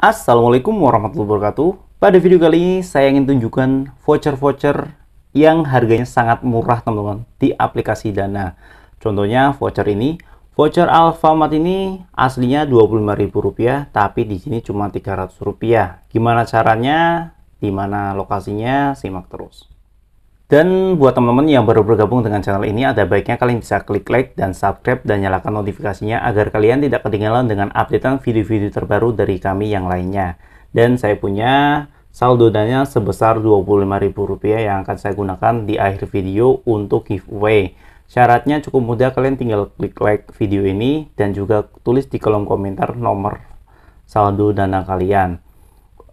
Assalamualaikum warahmatullahi wabarakatuh. Pada video kali ini saya ingin tunjukkan voucher-voucher yang harganya sangat murah teman-teman di aplikasi Dana. Contohnya voucher ini, voucher Alfamart ini aslinya Rp25.000 tapi di sini cuma Rp300. Gimana caranya? Di mana lokasinya? Simak terus. Dan buat teman-teman yang baru bergabung dengan channel ini, ada baiknya kalian bisa klik like dan subscribe dan nyalakan notifikasinya agar kalian tidak ketinggalan dengan updatean video-video terbaru dari kami yang lainnya. Dan saya punya saldo dana sebesar Rp25.000 yang akan saya gunakan di akhir video untuk giveaway. Syaratnya cukup mudah, kalian tinggal klik like video ini dan juga tulis di kolom komentar nomor saldo dana kalian.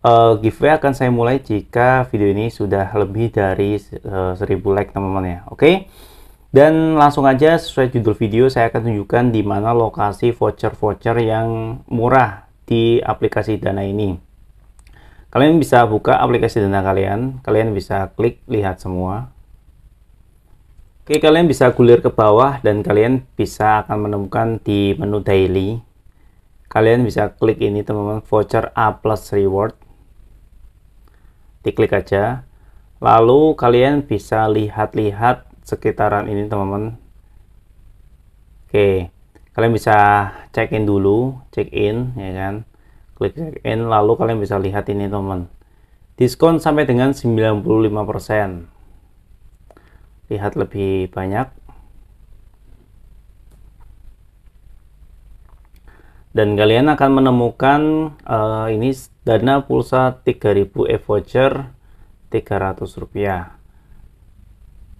Uh, giveaway akan saya mulai jika video ini sudah lebih dari uh, eh, 1000 like teman-teman ya. Oke. Okay? Dan langsung aja sesuai judul video saya akan tunjukkan di mana lokasi voucher-voucher yang murah di aplikasi Dana ini. Kalian bisa buka aplikasi Dana kalian, kalian bisa klik lihat semua. Oke, kalian bisa gulir ke bawah dan kalian bisa akan menemukan di menu daily. Kalian bisa klik ini teman-teman voucher A plus reward diklik aja lalu kalian bisa lihat-lihat sekitaran ini teman-teman oke kalian bisa check in dulu check in ya kan klik check in lalu kalian bisa lihat ini teman teman diskon sampai dengan 95% lihat lebih banyak dan kalian akan menemukan uh, ini dana pulsa 3000 e-voucher 300 rupiah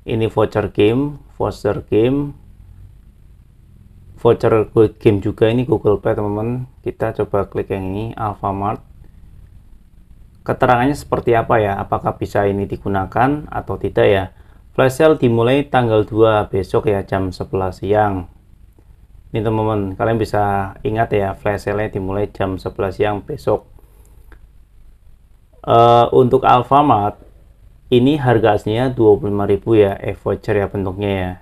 ini voucher game voucher game voucher game juga ini Google Play teman-teman kita coba klik yang ini Alfamart keterangannya seperti apa ya apakah bisa ini digunakan atau tidak ya flash sale dimulai tanggal 2 besok ya jam 11 siang ini teman-teman kalian bisa ingat ya flash sale-nya dimulai jam 11 siang besok uh, untuk Alfamart ini harga aslinya 25.000 ya e voucher ya bentuknya ya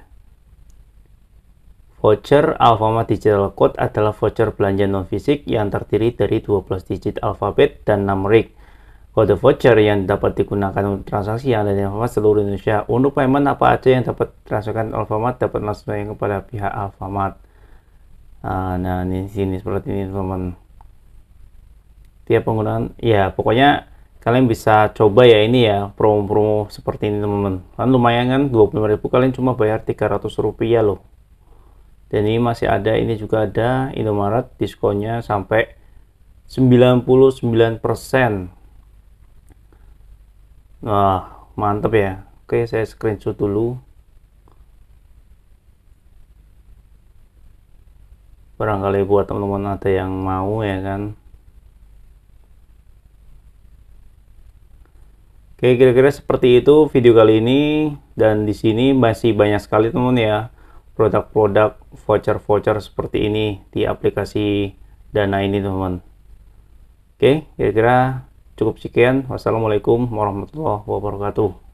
Voucher Alfamart Digital Code adalah voucher belanja non-fisik yang terdiri dari 12 digit alfabet dan 6 rig. Kode voucher yang dapat digunakan untuk transaksi yang ada di Alfamart seluruh Indonesia. Untuk payment apa aja yang dapat transaksikan Alfamart dapat langsung kepada pihak Alfamart. Ah, nah ini sini seperti ini teman-teman tiap penggunaan ya pokoknya kalian bisa coba ya ini ya promo-promo seperti ini teman-teman kan lumayan kan 25.000 kalian cuma bayar 300 rupiah loh dan ini masih ada ini juga ada Indomaret diskonnya sampai 99% nah mantep ya oke saya screenshot dulu barangkali buat teman-teman ada yang mau ya kan Oke, kira-kira seperti itu video kali ini dan di sini masih banyak sekali teman teman ya produk-produk voucher-voucher seperti ini di aplikasi Dana ini teman. Oke, kira-kira cukup sekian. Wassalamualaikum warahmatullahi wabarakatuh.